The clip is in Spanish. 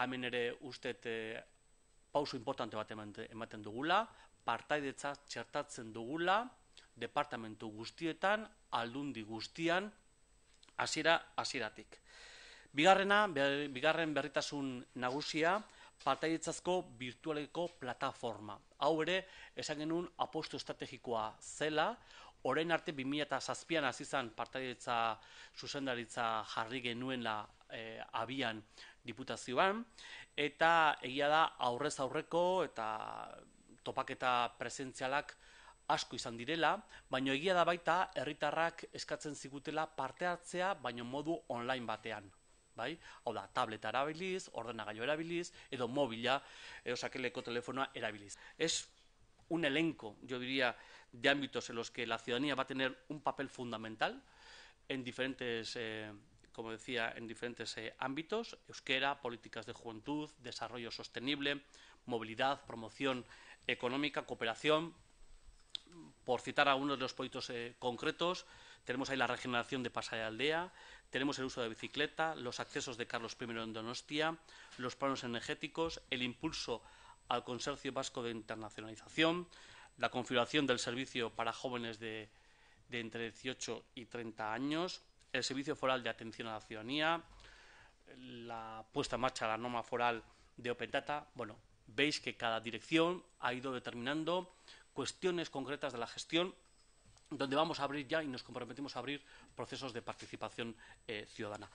hamen ere uste e, pauso importante bat ematen dugula, partaidetza txertatzen dugula, departamentu guztietan, aldundi guztian, hasiera hasieratik. Bigarrena, bigarren berritasun nagusia, partaidetzazko virtualeko plataforma. Hau ere, esan genuen apostu estrategikoa zela, orain arte 2007an izan partaidetza zuzendaritza jarri genuenla e, eh, abian diputazioan, eta egia da aurrez aurreko eta topaketa presentzialak asko izan direla, baino egia da baita herritarrak eskatzen zigutela parte hartzea baino modu online batean. Bai? Hau da, tableta erabiliz, ordenagailo erabiliz, edo mobila, eosakeleko eh, telefonoa erabiliz. Ez un elenco, yo diría, de ámbitos en los que la ciudadanía va a tener un papel fundamental en diferentes, eh, como decía, en diferentes eh, ámbitos, euskera, políticas de juventud, desarrollo sostenible, movilidad, promoción económica, cooperación. Por citar algunos de los proyectos eh, concretos, tenemos ahí la regeneración de de Aldea, tenemos el uso de bicicleta, los accesos de Carlos I en Donostia, los planos energéticos, el impulso al Consorcio Vasco de Internacionalización, la configuración del servicio para jóvenes de, entre 18 y 30 años, el Servicio Foral de Atención a la Ciudadanía, la puesta en marcha de la norma foral de Open Data. Bueno, veis que cada dirección ha ido determinando cuestiones concretas de la gestión donde vamos a abrir ya y nos comprometemos a abrir procesos de participación eh, ciudadana.